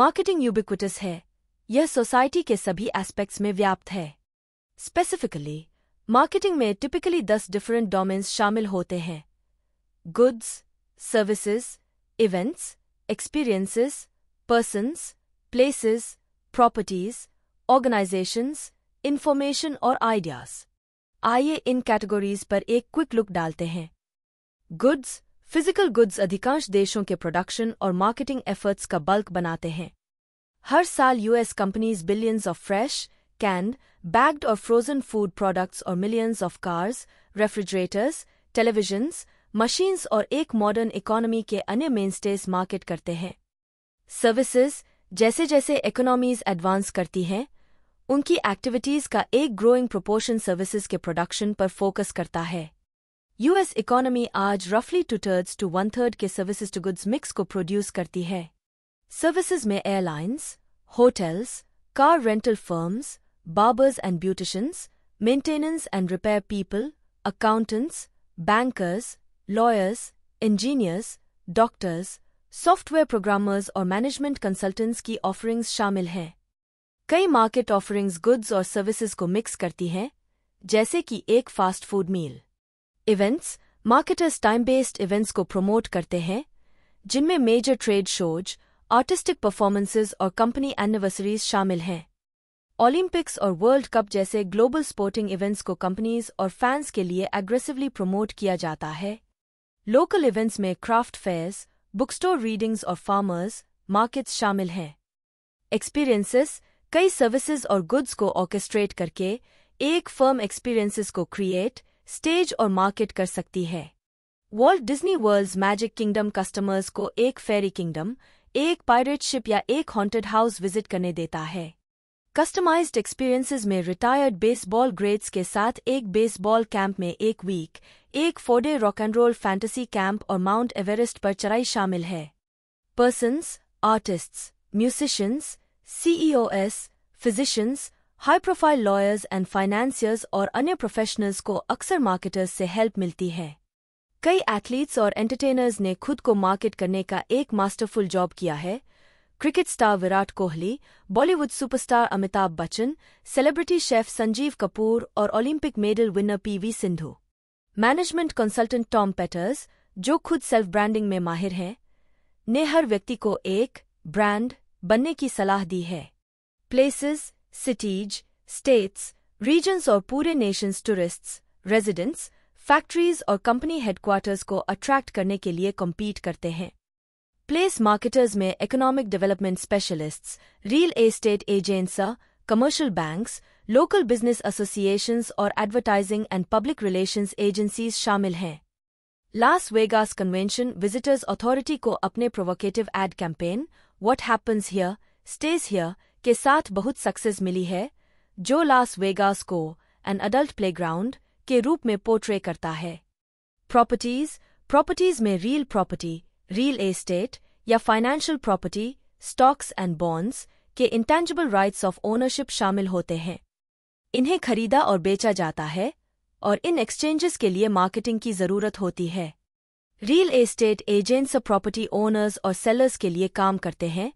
Marketing ubiquitous है यह society के सभी एस्पेक्ट्स में व्याप्त है स्पेसिफिकली मार्केटिंग में टिपिकली दस डिफरेंट डोमेन्स शामिल होते हैं goods services events experiences persons places properties organisations information और आइडियाज आइए इन कैटेगरीज पर एक क्विक लुक डालते हैं गुड्स फिजिकल गुड्स अधिकांश देशों के प्रोडक्शन और मार्केटिंग एफर्ट्स का बल्क बनाते हैं हर साल US companies billions of fresh canned bagged और फ्रोजन फूड प्रोडक्ट्स और millions of cars refrigerators televisions machines और एक मॉडर्न इकोनॉमी के अन्य मेनस्टेज मार्केट करते हैं सर्विसेज जैसे जैसे इकोनॉमीज एडवांस करती हैं उनकी एक्टिविटीज़ का एक ग्रोइंग प्रोपोर्शन सर्विसेज के प्रोडक्शन पर फोकस करता है यूएस इकोनॉमी आज रफली two thirds to one third के सर्विसेज टू गुड्स मिक्स को प्रोड्यूस करती है सर्विसेज में airlines hotels car rental firms barbers and beauticians maintenance and repair people accountants bankers lawyers engineers doctors software programmers और management consultants की offerings शामिल हैं कई मार्केट ऑफरिंग्स गुड्स और सर्विसेज को मिक्स करती हैं जैसे कि एक fast food meal events marketers time based events को प्रमोट करते हैं जिनमें major trade shows artistic performances और कंपनी एनिवर्सरीज शामिल हैं ओलंपिक्स और वर्ल्ड कप जैसे ग्लोबल स्पोर्टिंग इवेंट्स को कंपनीज और फैंस के लिए एग्रेसिवली प्रमोट किया जाता है लोकल इवेंट्स में craft fairs bookstore readings और फार्मर्स मार्केट्स शामिल हैं एक्सपीरियंसेस कई सर्विसेज और गुड्स को ऑर्केस्ट्रेट करके एक फर्म एक्सपीरियंसेस को क्रिएट स्टेज और मार्केट कर सकती है Walt Disney World's Magic Kingdom customers को एक फेरी किंगडम एक पायरेट शिप या एक हॉन्टेड हाउस विजिट करने देता है कस्टमाइज्ड एक्सपीरियंसेस में रिटायर्ड बेसबॉल ग्रेड्स के साथ एक बेसबॉल कैंप में एक वीक एक four day rock and roll fantasy camp और माउंट एवरेस्ट पर चराई शामिल है persons artists musicians CEOs physicians high profile lawyers and financiers और अन्य प्रोफेशनल्स को अक्सर मार्केटर्स से हेल्प मिलती है कई एथलीट्स और एंटरटेनर्स ने खुद को मार्केट करने का एक मास्टरफुल जॉब किया है cricket star Virat Kohli Bollywood superstar Amitabh Bachchan celebrity chef Sanjeev Kapoor और Olympic medal winner PV Sindhu management consultant Tom Peters जो खुद सेल्फ ब्रांडिंग में माहिर हैं ने हर व्यक्ति को एक ब्रांड बनने की सलाह दी है places cities, states, regions or pure nations tourists, residents, factories or company headquarters ko attract karne ke liye compete karte hain. Place marketers may economic development specialists, real estate agents, commercial banks, local business associations or advertising and public relations agencies shamil hain. Las Vegas Convention Visitors Authority ko apne provocative ad campaign, What Happens Here, Stays Here, के साथ बहुत success मिली है जो Las Vegas को an adult playground के रूप में पोर्ट्रे करता है प्रॉपर्टीज प्रॉपर्टीज में रियल प्रॉपर्टी रियल एस्टेट या financial property stocks and bonds के इंटेंजिबल राइट्स ऑफ ओनरशिप शामिल होते हैं इन्हें खरीदा और बेचा जाता है और इन एक्सचेंजेस के लिए मार्केटिंग की जरूरत होती है real estate agents property owners और सेलर्स के लिए काम करते हैं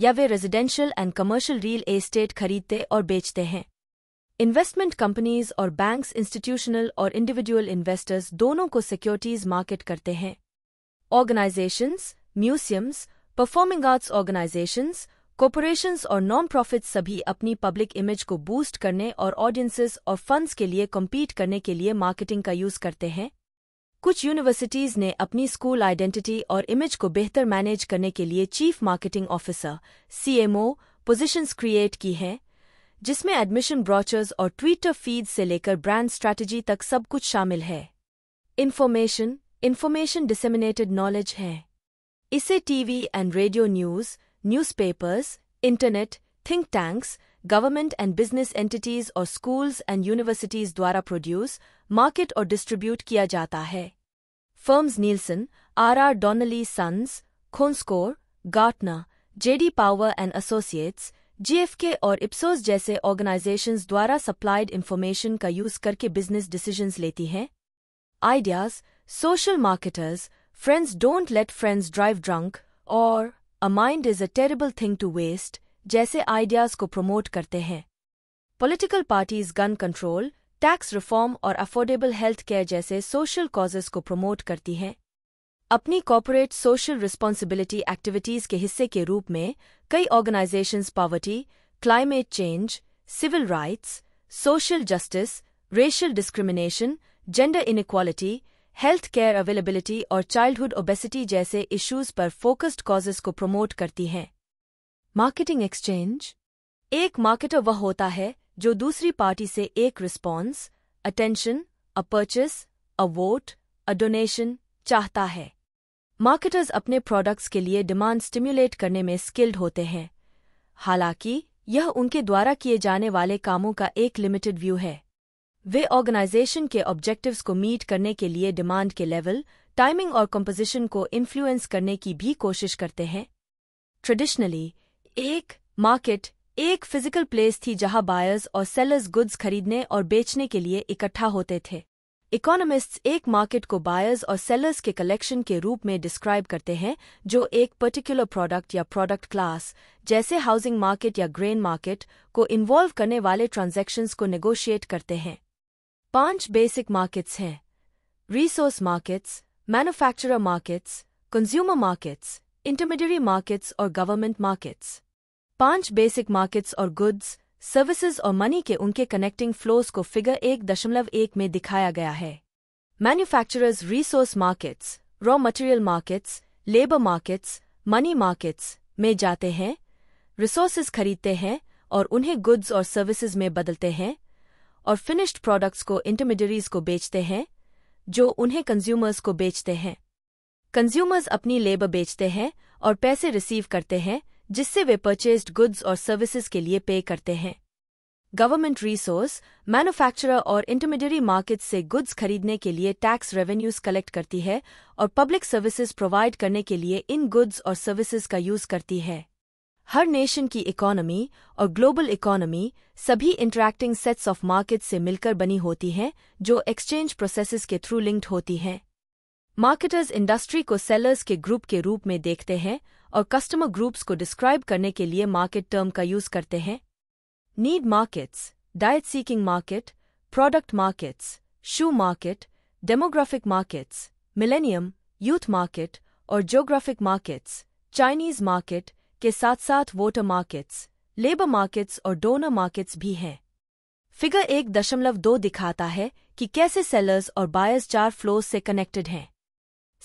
या वे residential and commercial real estate खरीदते और बेचते हैं इन्वेस्टमेंट कंपनीज और बैंक्स इंस्टीट्यूशनल और इंडिविजुअल इन्वेस्टर्स दोनों को सिक्योरिटीज मार्केट करते हैं organisations museums performing arts organisations corporations और नॉन प्रॉफिट सभी अपनी पब्लिक इमेज को बूस्ट करने और ऑडियंसेस और फंड्स के लिए कम्पीट करने के लिए मार्केटिंग का यूज करते हैं कुछ यूनिवर्सिटीज़ ने अपनी स्कूल आइडेंटिटी और इमेज को बेहतर मैनेज करने के लिए chief marketing officer CMO positions create की हैं जिसमें एडमिशन ब्रॉचर्स और ट्विटर फीड से लेकर ब्रांड स्ट्रैटेजी तक सब कुछ शामिल है इन्फॉर्मेशन इन्फॉर्मेशन डिसेमिनेटेड नॉलेज है इसे TV and radio news newspapers internet think tanks government and business entities और schools and universities द्वारा produce, market और distribute किया जाता है firms Nielsen R R Donnelley Sons comScore Gartner JD Power and Associates GfK और Ipsos जैसे organizations द्वारा supplied information का यूज करके बिजनेस डिसीजंस लेती हैं ideas social marketers friends don't let friends drive drunk और a mind is a terrible thing to waste जैसे ideas को प्रमोट करते हैं political parties gun control tax reform और अफोर्डेबल हेल्थ केयर जैसे सोशल कॉजेज को प्रमोट करती हैं अपनी कॉरपोरेट सोशल रिस्पॉन्सिबिलिटी एक्टिविटीज़ के हिस्से के रूप में कई organisations poverty climate change civil rights social justice racial discrimination gender inequality health care availability और चाइल्डहुड ओबेसिटी जैसे इश्यूज पर फोकस्ड कॉजेज को प्रमोट करती हैं मार्केटिंग एक्सचेंज एक मार्केटर वह होता है जो दूसरी पार्टी से एक response attention a purchase a vote a donation चाहता है मार्केटर्स अपने प्रोडक्ट्स के लिए डिमांड स्टिम्युलेट करने में स्किल्ड होते हैं हालांकि यह उनके द्वारा किए जाने वाले कामों का एक लिमिटेड व्यू है वे ऑर्गेनाइजेशन के ऑब्जेक्टिव्स को मीट करने के लिए डिमांड के लेवल टाइमिंग और कंपोजिशन को इन्फ्लुएंस करने की भी कोशिश करते हैं ट्रेडिशनली एक मार्केट एक फिजिकल प्लेस थी जहां बायर्स और सेलर्स गुड्स खरीदने और बेचने के लिए इकट्ठा होते थे इकोनॉमिस्ट्स एक मार्केट को बायर्स और सेलर्स के कलेक्शन के रूप में डिस्क्राइब करते हैं जो एक पर्टिकुलर प्रोडक्ट या प्रोडक्ट क्लास जैसे हाउसिंग मार्केट या ग्रेन मार्केट को इन्वॉल्व करने वाले ट्रांजैक्शंस को नेगोशिएट करते हैं पांच बेसिक मार्केट्स हैं resource markets manufacturer markets consumer markets intermediary markets और गवर्नमेंट मार्केट्स पांच बेसिक मार्केट्स और गुड्स सर्विसेज और मनी के उनके कनेक्टिंग फ्लोज को फिगर एक दशमलव एक में दिखाया गया है manufacturers resource markets raw material markets labour markets money markets में जाते हैं रिसोर्सेज खरीदते हैं और उन्हें गुड्स और सर्विसेज में बदलते हैं और फिनिश्ड प्रोडक्ट्स को इंटरमीडियरीज को बेचते हैं जो उन्हें कंज्यूमर्स को बेचते हैं कंज्यूमर्स अपनी लेबर बेचते हैं और पैसे रिसीव करते हैं जिससे वे परचेस्ड गुड्स और सर्विसेज के लिए पे करते हैं गवर्नमेंट रिसोर्स मैन्युफैक्चरर और इंटरमीडियरी मार्केट से गुड्स खरीदने के लिए टैक्स रेवेन्यूज कलेक्ट करती है और पब्लिक सर्विसेज प्रोवाइड करने के लिए इन गुड्स और सर्विसेज का यूज करती है हर नेशन की इकोनॉमी और ग्लोबल इकोनॉमी सभी इंटरैक्टिंग सेट्स ऑफ मार्केट से मिलकर बनी होती हैं जो एक्सचेंज प्रोसेसेस के थ्रू लिंक्ड होती हैं मार्केटर्स इंडस्ट्री को सेलर्स के ग्रुप के रूप में देखते हैं और कस्टमर ग्रुप्स को डिस्क्राइब करने के लिए मार्केट टर्म का यूज करते हैं need markets diet seeking market product markets shoe market demographic markets millennium youth market और जोग्राफिक मार्केट्स चाइनीज मार्केट के साथ साथ वोटर मार्केट्स लेबर मार्केट्स और डोनर मार्केट्स भी हैं फिगर एक दशमलव दो दिखाता है कि कैसे सेलर्स और बायर्स चार फ्लोर से कनेक्टेड हैं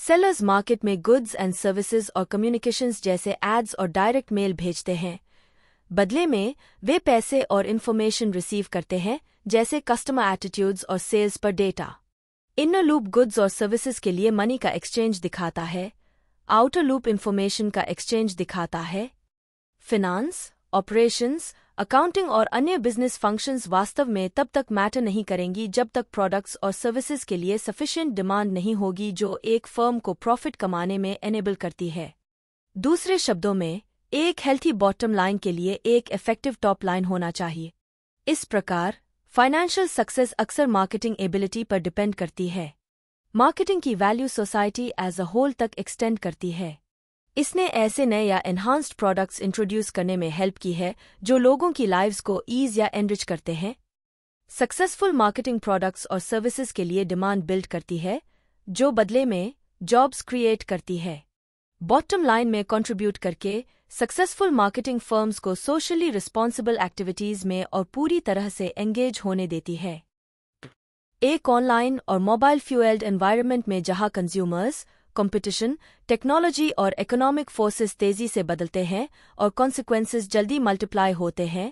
सेलर्स मार्केट में गुड्स एंड सर्विसेज और कम्युनिकेशंस जैसे एड्स और डायरेक्ट मेल भेजते हैं बदले में वे पैसे और इन्फॉर्मेशन रिसीव करते हैं जैसे कस्टमर एटीट्यूड्स और सेल्स पर डेटा इनर लूप गुड्स और सर्विसेज के लिए मनी का एक्सचेंज दिखाता है आउटर लूप इन्फॉर्मेशन का एक्सचेंज दिखाता है फिनांस ऑपरेशंस अकाउंटिंग और अन्य बिजनेस फंक्शंस वास्तव में तब तक मैटर नहीं करेंगी जब तक प्रोडक्ट्स और सर्विसेज के लिए सफिशिएंट डिमांड नहीं होगी जो एक फर्म को प्रॉफिट कमाने में एनेबल करती है दूसरे शब्दों में एक हेल्थी बॉटम लाइन के लिए एक इफेक्टिव टॉप लाइन होना चाहिए इस प्रकार फाइनेंशियल सक्सेस अक्सर मार्केटिंग एबिलिटी पर डिपेंड करती है मार्केटिंग की value society as a whole तक एक्सटेंड करती है इसने ऐसे नए या एनहांस्ड प्रोडक्ट्स इंट्रोड्यूस करने में हेल्प की है जो लोगों की लाइव्स को ईज या एनरिच करते हैं सक्सेसफुल मार्केटिंग प्रोडक्ट्स और सर्विसेज के लिए डिमांड बिल्ड करती है जो बदले में जॉब्स क्रिएट करती है बॉटम लाइन में कंट्रीब्यूट करके सक्सेसफुल मार्केटिंग फर्म्स को सोशली रिस्पॉन्सिबल एक्टिविटीज में और पूरी तरह से एंगेज होने देती है एक ऑनलाइन और मोबाइल फ्यूएल्ड एनवायरमेंट में जहां कंज्यूमर्स कंपटीशन टेक्नोलॉजी और इकोनॉमिक फोर्सेस तेजी से बदलते हैं और कॉन्सिक्वेंसेज जल्दी मल्टीप्लाई होते हैं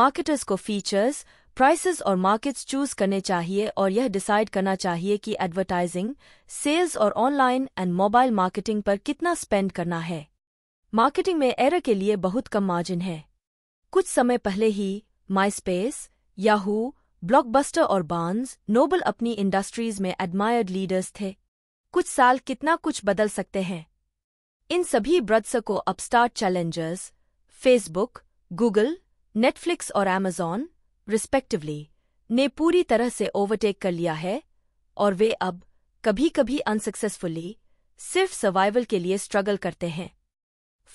मार्केटर्स को फीचर्स प्राइसेस और मार्केट्स चूज करने चाहिए और यह डिसाइड करना चाहिए कि एडवर्टाइजिंग सेल्स और ऑनलाइन एंड मोबाइल मार्केटिंग पर कितना स्पेंड करना है मार्केटिंग में एरर के लिए बहुत कम मार्जिन है कुछ समय पहले ही माइस्पेस याहू ब्लॉकबस्टर और बांस नोबल अपनी इंडस्ट्रीज में एडमायर्ड लीडर्स थे कुछ साल कितना कुछ बदल सकते हैं इन सभी ब्रद्स को upstart challengers Facebook Google Netflix और एमेजॉन रिस्पेक्टिवली ने पूरी तरह से ओवरटेक कर लिया है और वे अब कभी कभी अनसक्सेसफुली सिर्फ सर्वाइवल के लिए स्ट्रगल करते हैं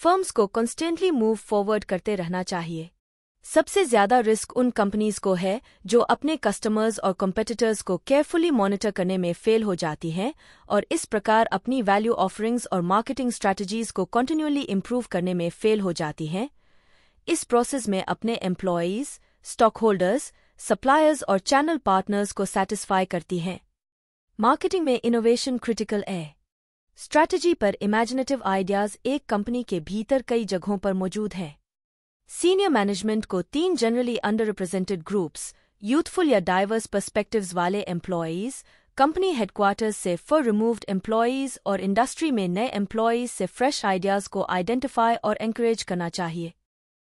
फर्म्स को कॉन्स्टेंटली मूव फॉरवर्ड करते रहना चाहिए सबसे ज्यादा रिस्क उन कंपनीज को है जो अपने कस्टमर्स और कंपेटिटर्स को केयरफुली मॉनिटर करने में फेल हो जाती हैं और इस प्रकार अपनी वैल्यू ऑफरिंग्स और मार्केटिंग स्ट्रैटेजीज को कंटिन्यूली इम्प्रूव करने में फेल हो जाती हैं इस प्रोसेस में अपने एम्प्लॉयज स्टॉक होल्डर्स सप्लायर्स और चैनल पार्टनर्स को सेटिस्फाई करती हैं मार्केटिंग में इनोवेशन क्रिटिकल है स्ट्रैटेजी पर इमेजिनेटिव आइडियाज एक कंपनी के भीतर कई जगहों पर मौजूद हैं सीनियर मैनेजमेंट को तीन generally under represented groups youthful या डाइवर्स पर्सपेक्टिव्स वाले एम्प्लॉयज कंपनी हेडक्वार्टर्स से फॉर रिमूव्ड एम्प्लॉयज और इंडस्ट्री में नए एम्प्लॉयज से फ्रेश आइडियाज को आइडेंटिफाई और एंकरेज करना चाहिए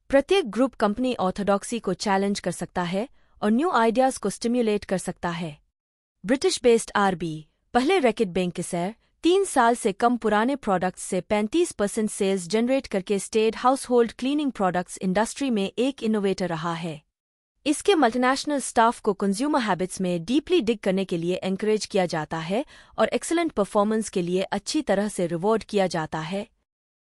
प्रत्येक ग्रुप कंपनी ऑर्थोडॉक्सी को चैलेंज कर सकता है और न्यू आइडियाज को स्टिम्युलेट कर सकता है ब्रिटिश बेस्ड आरबी पहले रैकेट बैंक के सैर तीन साल से कम पुराने प्रोडक्ट्स से 35 परसेंट सेल्स जनरेट करके state household cleaning products industry में एक इनोवेटर रहा है इसके मल्टीनेशनल स्टाफ को कंज्यूमर हैबिट्स में डीपली डिग करने के लिए एंकरेज किया जाता है और एक्सेलेंट परफॉर्मेंस के लिए अच्छी तरह से रिवॉर्ड किया जाता है